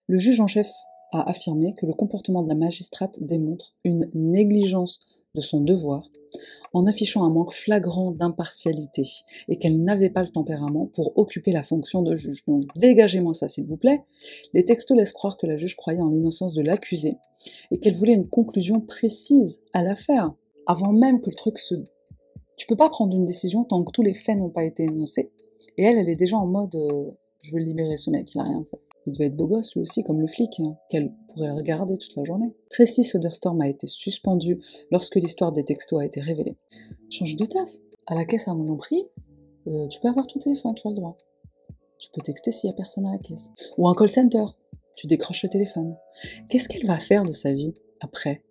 Le juge en chef a affirmé que le comportement de la magistrate démontre une négligence de son devoir en affichant un manque flagrant d'impartialité et qu'elle n'avait pas le tempérament pour occuper la fonction de juge. Donc dégagez-moi ça s'il vous plaît. Les textos laissent croire que la juge croyait en l'innocence de l'accusé et qu'elle voulait une conclusion précise à l'affaire avant même que le truc se... Tu peux pas prendre une décision tant que tous les faits n'ont pas été énoncés et elle, elle est déjà en mode... Euh, je veux libérer ce mec, il a rien fait. Il devait être beau gosse lui aussi, comme le flic, hein, qu'elle pourrait regarder toute la journée. Tracy Soderstorm a été suspendue lorsque l'histoire des textos a été révélée. Change de taf. À la caisse à mon prix, tu peux avoir ton téléphone, tu as le droit. Tu peux texter s'il y a personne à la caisse. Ou un call center, tu décroches le téléphone. Qu'est-ce qu'elle va faire de sa vie après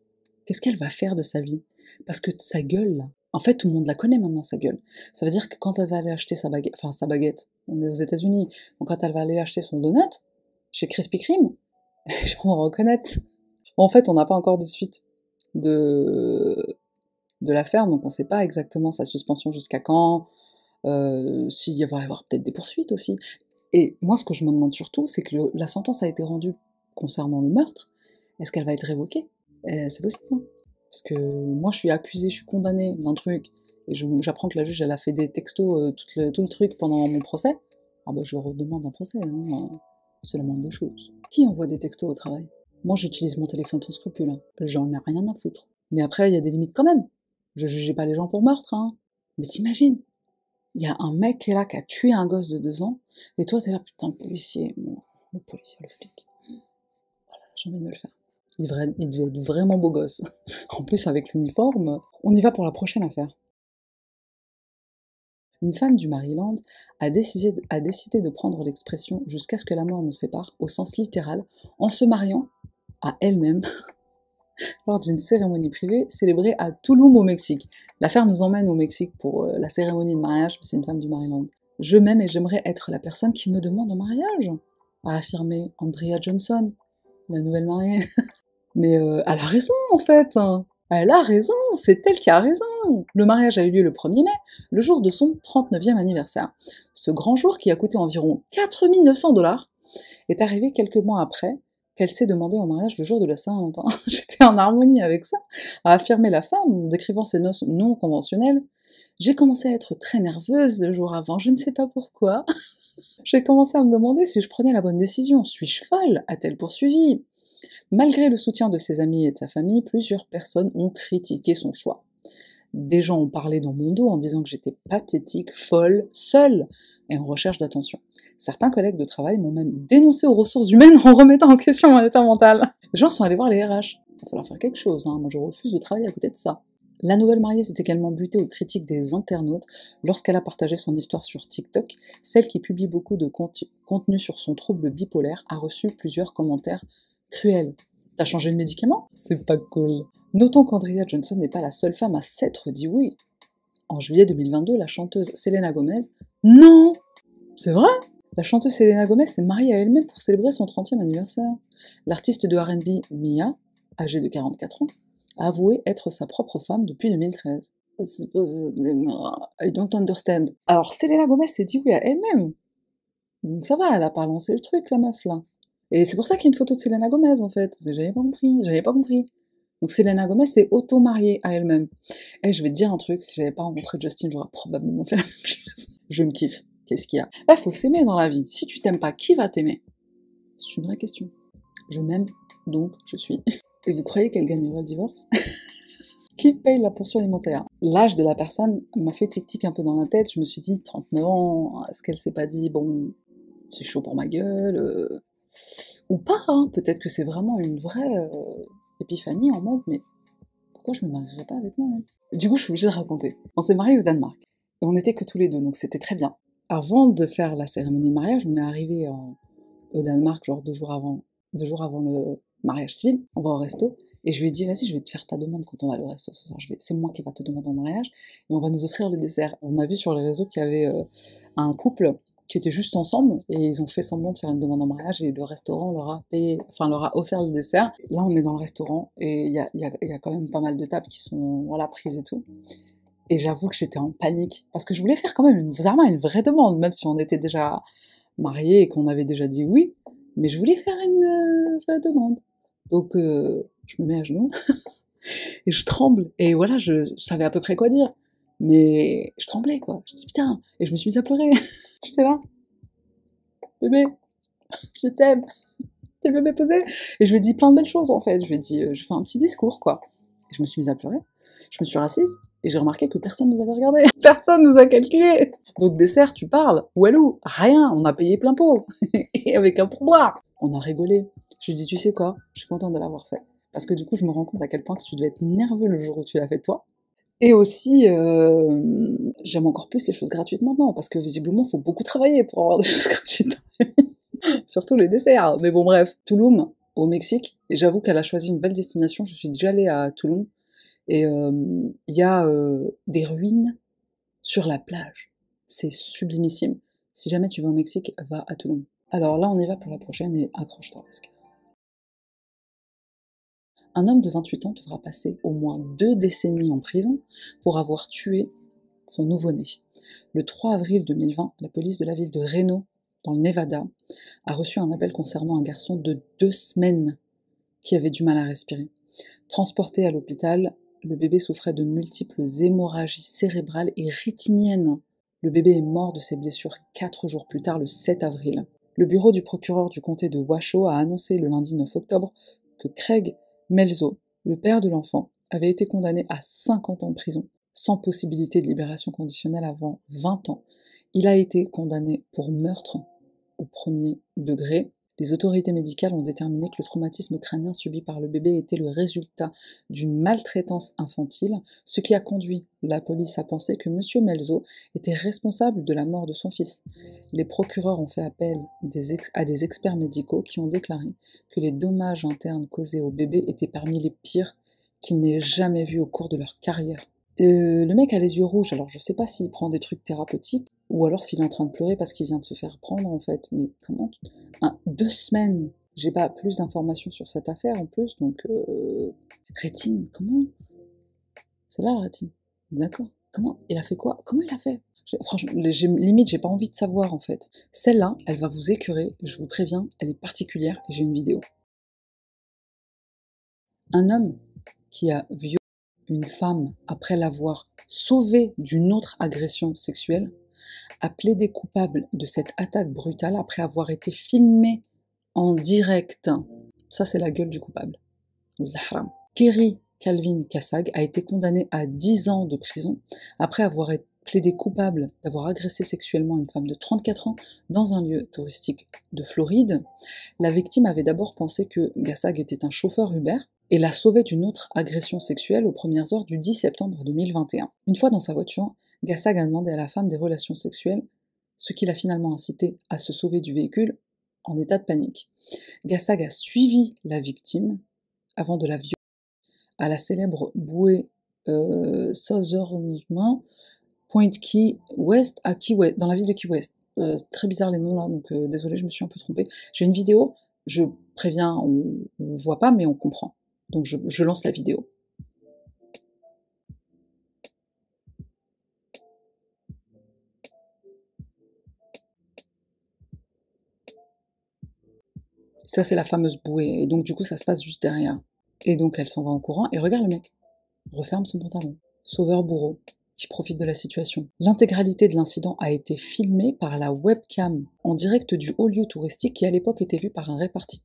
Qu'est-ce qu'elle va faire de sa vie Parce que sa gueule, là, en fait, tout le monde la connaît maintenant, sa gueule. Ça veut dire que quand elle va aller acheter sa baguette, enfin sa baguette, on est aux États-Unis, donc quand elle va aller acheter son donut chez Krispy Kreme, je vais reconnaître. En fait, on n'a pas encore de suite de, de l'affaire, donc on ne sait pas exactement sa suspension jusqu'à quand, euh, s'il va y avoir peut-être des poursuites aussi. Et moi, ce que je me demande surtout, c'est que la sentence a été rendue concernant le meurtre. Est-ce qu'elle va être révoquée euh, C'est possible, non parce que moi, je suis accusée, je suis condamnée d'un truc, et j'apprends que la juge, elle a fait des textos, euh, tout, le, tout, le, truc pendant mon procès. Ah ben, je redemande un procès, hein, euh, c'est la choses. Qui envoie des textos au travail Moi, j'utilise mon téléphone sans scrupule, hein. j'en ai rien à foutre. Mais après, il y a des limites quand même. Je jugeais pas les gens pour meurtre, hein. Mais t'imagines Il y a un mec qui est là, qui a tué un gosse de deux ans, et toi, t'es là, putain, le policier, le policier, le flic. Voilà, j'ai envie de me le faire. Il devait, être vraiment beau gosse. En plus, avec l'uniforme, on y va pour la prochaine affaire. Une femme du Maryland a décidé, de, prendre l'expression jusqu'à ce que la mort nous sépare au sens littéral en se mariant à elle-même lors d'une cérémonie privée célébrée à Tulum au Mexique. L'affaire nous emmène au Mexique pour euh, la cérémonie de mariage, c'est une femme du Maryland. Je m'aime et j'aimerais être la personne qui me demande en mariage, a affirmé Andrea Johnson, la nouvelle mariée. Mais euh, elle a raison, en fait. Hein. Elle a raison, c'est elle qui a raison. Le mariage a eu lieu le 1er mai, le jour de son 39e anniversaire. Ce grand jour qui a coûté environ 4900 dollars est arrivé quelques mois après qu'elle s'est demandé en mariage le jour de la Saint-Valentin. J'étais en harmonie avec ça, a affirmé la femme en décrivant ses noces non conventionnelles. J'ai commencé à être très nerveuse le jour avant, je ne sais pas pourquoi. J'ai commencé à me demander si je prenais la bonne décision. Suis-je folle a-t-elle poursuivi Malgré le soutien de ses amis et de sa famille, plusieurs personnes ont critiqué son choix. Des gens ont parlé dans mon dos en disant que j'étais pathétique, folle, seule et en recherche d'attention. Certains collègues de travail m'ont même dénoncé aux ressources humaines en remettant en question mon état mental. Les gens sont allés voir les RH. Il va falloir faire quelque chose, hein. moi je refuse de travailler à côté de ça. La nouvelle mariée s'est également butée aux critiques des internautes lorsqu'elle a partagé son histoire sur TikTok. Celle qui publie beaucoup de contenu sur son trouble bipolaire a reçu plusieurs commentaires cruel. T'as changé de médicament C'est pas cool. Notons qu'Andrea Johnson n'est pas la seule femme à s'être dit oui. En juillet 2022, la chanteuse Selena Gomez. Non C'est vrai La chanteuse Selena Gomez s'est mariée à elle-même pour célébrer son 30e anniversaire. L'artiste de RB Mia, âgée de 44 ans, a avoué être sa propre femme depuis 2013. I don't understand. Alors Selena Gomez s'est dit oui à elle-même. Donc ça va, elle a pas lancé le truc, la meuf là. Et c'est pour ça qu'il y a une photo de Selena Gomez, en fait. J'avais pas compris, j'avais pas compris. Donc Selena Gomez s'est auto-mariée à elle-même. Et je vais te dire un truc, si j'avais pas rencontré Justin, j'aurais probablement fait la même chose. Je me kiffe. Qu'est-ce qu'il y a Bah, faut s'aimer dans la vie. Si tu t'aimes pas, qui va t'aimer C'est une vraie question. Je m'aime, donc je suis. Et vous croyez qu'elle gagnerait le divorce Qui paye la pension alimentaire L'âge de la personne m'a fait tic-tic un peu dans la tête. Je me suis dit, 39 ans, est-ce qu'elle s'est pas dit, bon, c'est chaud pour ma gueule, euh, ou pas, hein. peut-être que c'est vraiment une vraie euh, épiphanie en mode, mais pourquoi je me marierais pas avec moi-même Du coup, je suis obligée de raconter. On s'est mariés au Danemark. Et on n'était que tous les deux, donc c'était très bien. Avant de faire la cérémonie de mariage, on est arrivé au Danemark, genre deux jours avant, deux jours avant le mariage civil. On va au resto. Et je lui ai dit, vas-y, je vais te faire ta demande quand on va au resto ce soir. C'est moi qui va te demander en mariage. Et on va nous offrir le dessert. On a vu sur les réseaux qu'il y avait euh, un couple qui étaient juste ensemble et ils ont fait semblant de faire une demande en mariage et le restaurant leur a enfin offert le dessert. Là, on est dans le restaurant et il y a, quand même pas mal de tables qui sont voilà, prises et tout. Et j'avoue que j'étais en panique parce que je voulais faire quand même une, vraiment une vraie demande, même si on était déjà mariés et qu'on avait déjà dit oui, mais je voulais faire une euh, vraie demande. Donc, euh, je me mets à genoux et je tremble et voilà, je savais à peu près quoi dire. Mais je tremblais, quoi. Je dis putain, et je me suis mise à pleurer. J'étais là, bébé, je t'aime, tu veux m'épouser Et je lui dis plein de belles choses, en fait. Je lui ai dit, euh, je fais un petit discours, quoi. Et je me suis mise à pleurer. Je me suis rassise et j'ai remarqué que personne nous avait regardé. Personne nous a calculé. Donc dessert, tu parles. Walou, rien, on a payé plein pot. et avec un pourboire. On a rigolé. Je lui ai dit, tu sais quoi, je suis contente de l'avoir fait. Parce que du coup, je me rends compte à quel point tu devais être nerveux le jour où tu l'as fait toi. Et aussi, euh, j'aime encore plus les choses gratuites maintenant, parce que visiblement, il faut beaucoup travailler pour avoir des choses gratuites. Surtout les desserts. Mais bon, bref, Tulum, au Mexique, et j'avoue qu'elle a choisi une belle destination. Je suis déjà allée à Tulum, et il euh, y a euh, des ruines sur la plage. C'est sublimissime. Si jamais tu vas au Mexique, va à Tulum. Alors là, on y va pour la prochaine, et accroche-toi, parce que... Un homme de 28 ans devra passer au moins deux décennies en prison pour avoir tué son nouveau-né. Le 3 avril 2020, la police de la ville de Reno, dans le Nevada, a reçu un appel concernant un garçon de deux semaines qui avait du mal à respirer. Transporté à l'hôpital, le bébé souffrait de multiples hémorragies cérébrales et rétiniennes. Le bébé est mort de ses blessures quatre jours plus tard, le 7 avril. Le bureau du procureur du comté de Washoe a annoncé le lundi 9 octobre que Craig Melzo, le père de l'enfant, avait été condamné à 50 ans de prison, sans possibilité de libération conditionnelle avant 20 ans. Il a été condamné pour meurtre au premier degré les autorités médicales ont déterminé que le traumatisme crânien subi par le bébé était le résultat d'une maltraitance infantile, ce qui a conduit la police à penser que M. Melzo était responsable de la mort de son fils. Les procureurs ont fait appel à des experts médicaux qui ont déclaré que les dommages internes causés au bébé étaient parmi les pires qu'ils n'aient jamais vus au cours de leur carrière. Euh, le mec a les yeux rouges, alors je sais pas s'il prend des trucs thérapeutiques, ou alors s'il est en train de pleurer parce qu'il vient de se faire prendre en fait. Mais comment Deux semaines J'ai pas plus d'informations sur cette affaire en plus, donc euh... rétine, comment celle là la rétine, d'accord Comment Il a fait quoi Comment il a fait Franchement, limite, j'ai pas envie de savoir en fait. Celle-là, elle va vous écœurer, je vous préviens, elle est particulière et j'ai une vidéo. Un homme qui a violé une femme après l'avoir sauvée d'une autre agression sexuelle a plaidé coupable de cette attaque brutale après avoir été filmé en direct. Ça, c'est la gueule du coupable. Kerry Calvin Kassag a été condamné à 10 ans de prison après avoir plaidé coupable d'avoir agressé sexuellement une femme de 34 ans dans un lieu touristique de Floride. La victime avait d'abord pensé que Gassag était un chauffeur Uber et la sauvait d'une autre agression sexuelle aux premières heures du 10 septembre 2021. Une fois dans sa voiture, Gassag a demandé à la femme des relations sexuelles, ce qui l'a finalement incité à se sauver du véhicule en état de panique. Gassag a suivi la victime avant de la violer à la célèbre bouée euh, Point Key West à Key dans la ville de Key West. Euh, très bizarre les noms là, donc euh, désolé, je me suis un peu trompée. J'ai une vidéo, je préviens, on ne voit pas, mais on comprend. Donc je lance la vidéo. Ça, c'est la fameuse bouée. Et donc, du coup, ça se passe juste derrière. Et donc, elle s'en va en courant et regarde le mec. Referme son pantalon. Sauveur bourreau qui profite de la situation. L'intégralité de l'incident a été filmée par la webcam en direct du haut lieu touristique qui à l'époque était vu par un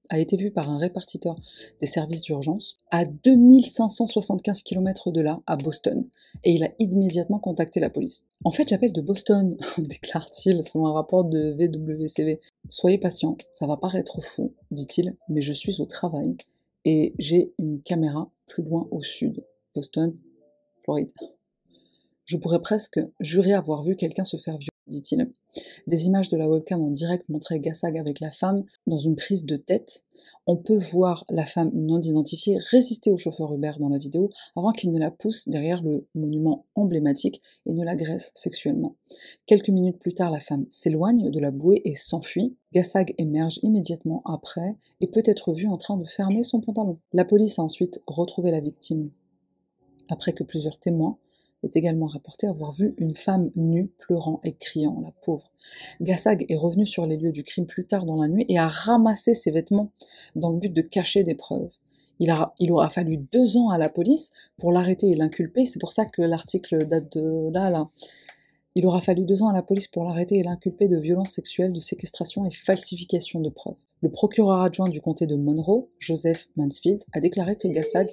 a été vu par un répartiteur des services d'urgence à 2575 km de là, à Boston, et il a immédiatement contacté la police. En fait, j'appelle de Boston, déclare-t-il selon un rapport de VWCV. Soyez patient, ça va paraître fou, dit-il, mais je suis au travail et j'ai une caméra plus loin au sud, Boston, Floride. Je pourrais presque jurer avoir vu quelqu'un se faire violer dit-il. Des images de la webcam en direct montraient Gassag avec la femme dans une prise de tête. On peut voir la femme non identifiée résister au chauffeur Uber dans la vidéo avant qu'il ne la pousse derrière le monument emblématique et ne l'agresse sexuellement. Quelques minutes plus tard, la femme s'éloigne de la bouée et s'enfuit. Gassag émerge immédiatement après et peut être vu en train de fermer son pantalon. La police a ensuite retrouvé la victime après que plusieurs témoins est également rapporté avoir vu une femme nue pleurant et criant, la pauvre. Gassag est revenu sur les lieux du crime plus tard dans la nuit et a ramassé ses vêtements dans le but de cacher des preuves. Il, il aura fallu deux ans à la police pour l'arrêter et l'inculper. C'est pour ça que l'article date de là, là. Il aura fallu deux ans à la police pour l'arrêter et l'inculper de violences sexuelles, de séquestration et falsification de preuves. Le procureur adjoint du comté de Monroe, Joseph Mansfield, a déclaré que Gassag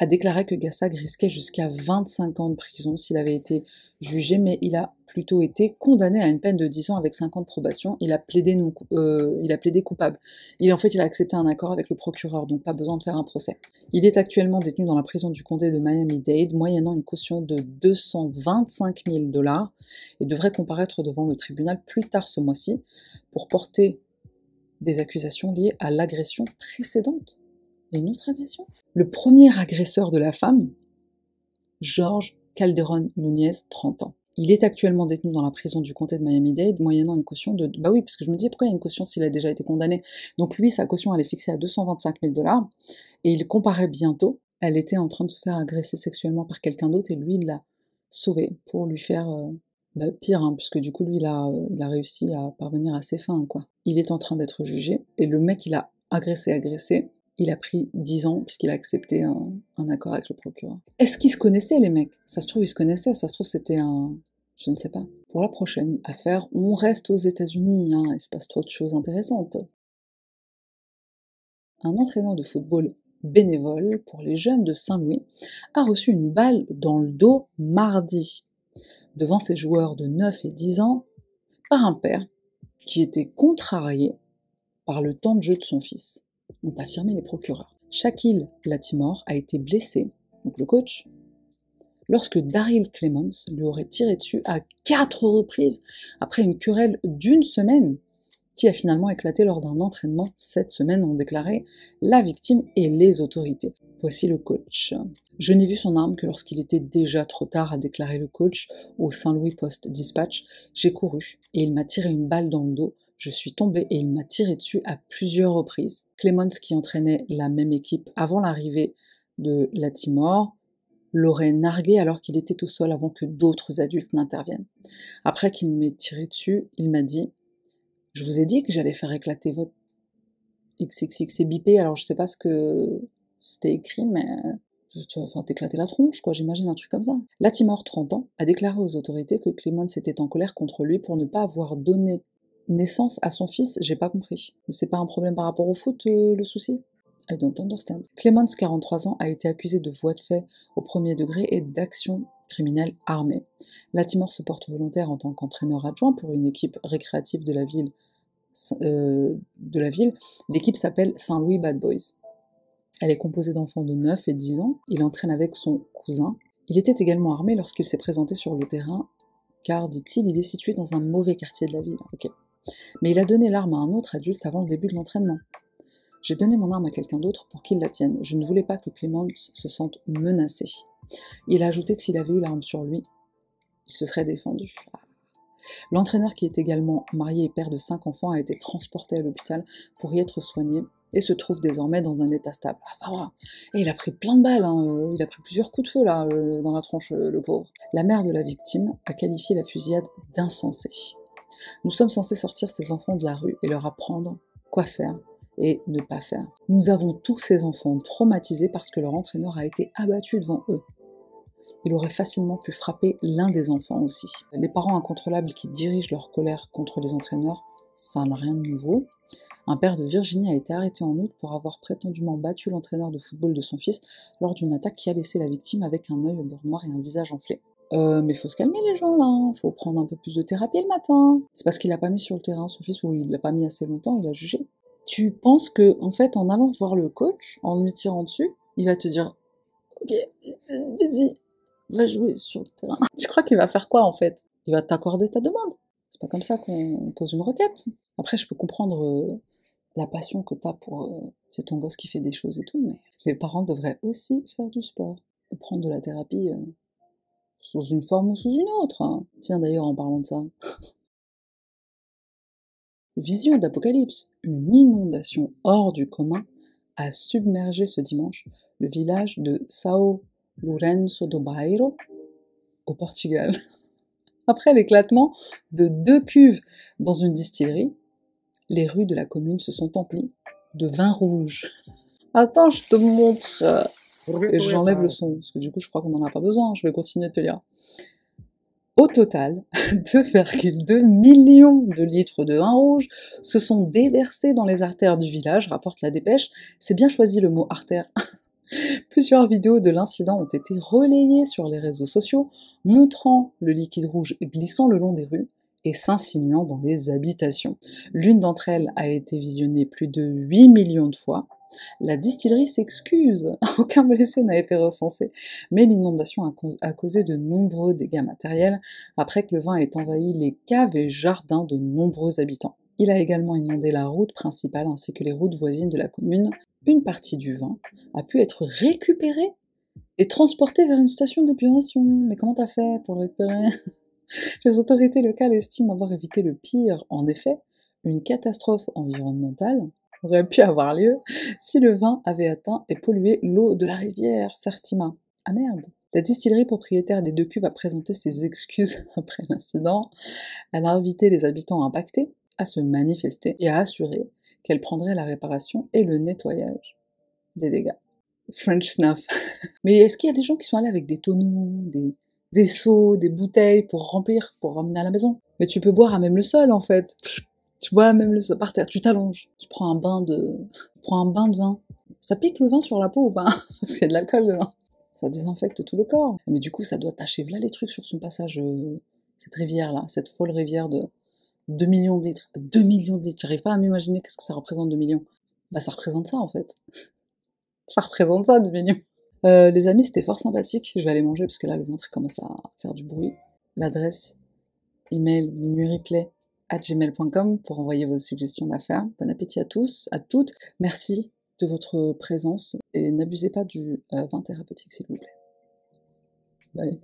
a déclaré que Gassag risquait jusqu'à 25 ans de prison s'il avait été jugé, mais il a plutôt été condamné à une peine de 10 ans avec 5 ans de probation. Il a plaidé, non, euh, il a plaidé coupable. Il, en fait, il a accepté un accord avec le procureur, donc pas besoin de faire un procès. Il est actuellement détenu dans la prison du comté de Miami-Dade, moyennant une caution de 225 000 dollars, et devrait comparaître devant le tribunal plus tard ce mois-ci pour porter des accusations liées à l'agression précédente et une autre agression Le premier agresseur de la femme, Georges Calderon Nunez, 30 ans. Il est actuellement détenu dans la prison du comté de Miami-Dade, moyennant une caution de. Bah oui, parce que je me dis pourquoi il y a une caution s'il a déjà été condamné. Donc lui, sa caution, elle est fixée à 225 000 dollars, et il comparait bientôt. Elle était en train de se faire agresser sexuellement par quelqu'un d'autre, et lui, il l'a sauvée pour lui faire. Euh, bah, pire, hein, puisque du coup, lui, il a, euh, il a réussi à parvenir à ses fins, quoi. Il est en train d'être jugé, et le mec, il a agressé, agressé, il a pris 10 ans puisqu'il a accepté un, accord avec le procureur. Est-ce qu'ils se connaissaient les mecs Ça se trouve ils se connaissaient, ça se trouve c'était un... Je ne sais pas. Pour la prochaine affaire, on reste aux États-Unis, hein, il se passe trop de choses intéressantes. Un entraîneur de football bénévole pour les jeunes de Saint-Louis a reçu une balle dans le dos mardi devant ses joueurs de 9 et 10 ans par un père qui était contrarié par le temps de jeu de son fils ont affirmé les procureurs. Shaquille Latimore a été blessé, donc le coach, lorsque Daryl Clemens lui aurait tiré dessus à quatre reprises après une querelle d'une semaine qui a finalement éclaté lors d'un entraînement cette semaine, ont déclaré la victime et les autorités. Voici le coach. Je n'ai vu son arme que lorsqu'il était déjà trop tard, a déclaré le coach au Saint-Louis Post Dispatch. J'ai couru et il m'a tiré une balle dans le dos je suis tombé et il m'a tiré dessus à plusieurs reprises. Clémence, qui entraînait la même équipe avant l'arrivée de Latimore, l'aurait nargué alors qu'il était tout seul avant que d'autres adultes n'interviennent. Après qu'il m'ait tiré dessus, il m'a dit Je vous ai dit que j'allais faire éclater votre XXX et bipé, alors je sais pas ce que c'était écrit, mais tu vas enfin, t'éclater la tronche, quoi, j'imagine un truc comme ça. Latimore, 30 ans, a déclaré aux autorités que Clemens était en colère contre lui pour ne pas avoir donné naissance à son fils, j'ai pas compris. C'est pas un problème par rapport au foot, euh, le souci I don't understand. Clemens, 43 ans, a été accusé de voie de fait au premier degré et d'action criminelle armée. Latimore se porte volontaire en tant qu'entraîneur adjoint pour une équipe récréative de la ville. Euh, de la ville. L'équipe s'appelle Saint-Louis Bad Boys. Elle est composée d'enfants de 9 et 10 ans. Il entraîne avec son cousin. Il était également armé lorsqu'il s'est présenté sur le terrain, car, dit-il, il est situé dans un mauvais quartier de la ville. Ok, mais il a donné l'arme à un autre adulte avant le début de l'entraînement. J'ai donné mon arme à quelqu'un d'autre pour qu'il la tienne. Je ne voulais pas que Clémence se sente menacée. Il a ajouté que s'il avait eu l'arme sur lui, il se serait défendu. L'entraîneur, qui est également marié et père de cinq enfants, a été transporté à l'hôpital pour y être soigné et se trouve désormais dans un état stable. Ah, ça va Et il a pris plein de balles, hein, euh, il a pris plusieurs coups de feu là, euh, dans la tronche, euh, le pauvre. La mère de la victime a qualifié la fusillade d'insensée. Nous sommes censés sortir ces enfants de la rue et leur apprendre quoi faire et ne pas faire. Nous avons tous ces enfants traumatisés parce que leur entraîneur a été abattu devant eux. Il aurait facilement pu frapper l'un des enfants aussi. Les parents incontrôlables qui dirigent leur colère contre les entraîneurs, ça n'a rien de nouveau. Un père de Virginie a été arrêté en août pour avoir prétendument battu l'entraîneur de football de son fils lors d'une attaque qui a laissé la victime avec un œil au beurre noir et un visage enflé. Euh, mais faut se calmer les gens là, hein. faut prendre un peu plus de thérapie le matin. C'est parce qu'il a pas mis sur le terrain son fils ou il l'a pas mis assez longtemps, il a jugé. Tu penses que en fait en allant voir le coach, en lui tirant dessus, il va te dire OK, vas-y, va jouer sur le terrain. Tu crois qu'il va faire quoi en fait Il va t'accorder ta demande. C'est pas comme ça qu'on pose une requête. Après je peux comprendre euh, la passion que t'as pour euh, c'est ton gosse qui fait des choses et tout, mais les parents devraient aussi faire du sport prendre de la thérapie euh, sous une forme ou sous une autre. Hein. Tiens d'ailleurs en parlant de ça. Vision d'Apocalypse, une inondation hors du commun a submergé ce dimanche le village de São Lourenço do Bairro au Portugal. Après l'éclatement de deux cuves dans une distillerie, les rues de la commune se sont emplies de vin rouge. Attends, je te montre. Euh, j'enlève le son, parce que du coup, je crois qu'on n'en a pas besoin, je vais continuer de te lire. Au total, 2,2 millions de litres de vin rouge se sont déversés dans les artères du village, rapporte la dépêche. C'est bien choisi le mot artère. Plusieurs vidéos de l'incident ont été relayées sur les réseaux sociaux, montrant le liquide rouge glissant le long des rues et s'insinuant dans les habitations. L'une d'entre elles a été visionnée plus de 8 millions de fois la distillerie s'excuse, aucun blessé n'a été recensé, mais l'inondation a, causé de nombreux dégâts matériels après que le vin ait envahi les caves et jardins de nombreux habitants. Il a également inondé la route principale ainsi que les routes voisines de la commune. Une partie du vin a pu être récupérée et transportée vers une station d'épuration. Mais comment t'as fait pour le récupérer Les autorités locales estiment avoir évité le pire. En effet, une catastrophe environnementale aurait pu avoir lieu si le vin avait atteint et pollué l'eau de la rivière Sartima. Ah merde La distillerie propriétaire des deux cuves a présenté ses excuses après l'incident. Elle a invité les habitants impactés à se manifester et à assurer qu'elle prendrait la réparation et le nettoyage des dégâts. French snuff. Mais est-ce qu'il y a des gens qui sont allés avec des tonneaux, des, des seaux, des bouteilles pour remplir, pour ramener à la maison Mais tu peux boire à même le sol en fait. Tu vois, même le soir, par terre, tu t'allonges, tu prends un bain de, tu prends un bain de vin. Ça pique le vin sur la peau ou pas Parce qu'il y a de l'alcool dedans. Ça désinfecte tout le corps. Mais du coup, ça doit tâcher là les trucs sur son passage, euh, cette rivière là, cette folle rivière de 2 millions de litres. 2 millions de litres, j'arrive pas à m'imaginer qu'est-ce que ça représente 2 millions. Bah ça représente ça en fait. ça représente ça 2 millions. Euh, les amis, c'était fort sympathique. Je vais aller manger parce que là, le ventre commence à faire du bruit. L'adresse, email, minuit replay, gmail.com pour envoyer vos suggestions d'affaires. Bon appétit à tous, à toutes. Merci de votre présence et n'abusez pas du euh, vin thérapeutique s'il vous plaît. Bye.